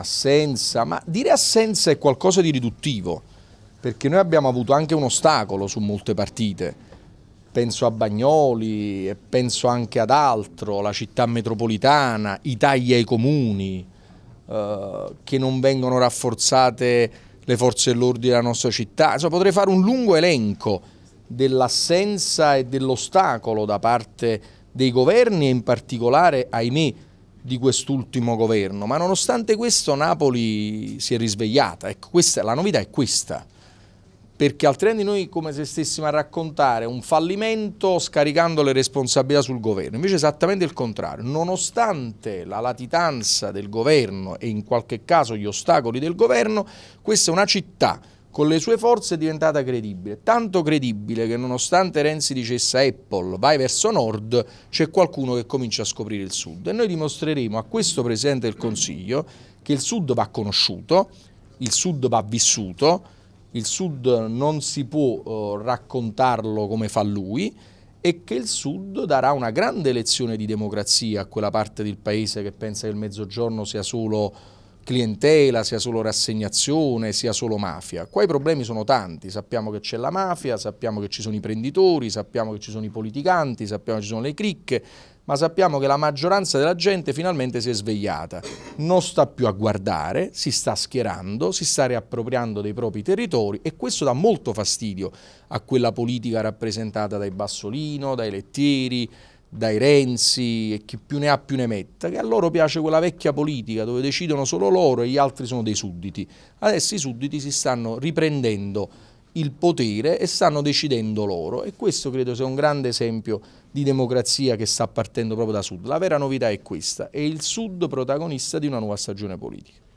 un'assenza, ma dire assenza è qualcosa di riduttivo, perché noi abbiamo avuto anche un ostacolo su molte partite. Penso a Bagnoli penso anche ad altro, la città metropolitana, i tagli ai comuni, eh, che non vengono rafforzate le forze dell'ordine della nostra città. Insomma, potrei fare un lungo elenco dell'assenza e dell'ostacolo da parte dei governi e in particolare, ahimè, di quest'ultimo governo, ma nonostante questo Napoli si è risvegliata, ecco, questa, la novità è questa, perché altrimenti noi come se stessimo a raccontare un fallimento scaricando le responsabilità sul governo, invece esattamente il contrario, nonostante la latitanza del governo e in qualche caso gli ostacoli del governo, questa è una città con le sue forze è diventata credibile, tanto credibile che nonostante Renzi dicesse a Apple vai verso nord, c'è qualcuno che comincia a scoprire il sud e noi dimostreremo a questo Presidente del Consiglio che il sud va conosciuto, il sud va vissuto, il sud non si può uh, raccontarlo come fa lui e che il sud darà una grande lezione di democrazia a quella parte del paese che pensa che il mezzogiorno sia solo clientela, sia solo rassegnazione, sia solo mafia. Qua i problemi sono tanti, sappiamo che c'è la mafia, sappiamo che ci sono i prenditori, sappiamo che ci sono i politicanti, sappiamo che ci sono le cricche, ma sappiamo che la maggioranza della gente finalmente si è svegliata, non sta più a guardare, si sta schierando, si sta riappropriando dei propri territori e questo dà molto fastidio a quella politica rappresentata dai Bassolino, dai Lettieri, dai Renzi e chi più ne ha più ne metta, che a loro piace quella vecchia politica dove decidono solo loro e gli altri sono dei sudditi. Adesso i sudditi si stanno riprendendo il potere e stanno decidendo loro e questo credo sia un grande esempio di democrazia che sta partendo proprio da sud. La vera novità è questa, è il sud protagonista di una nuova stagione politica.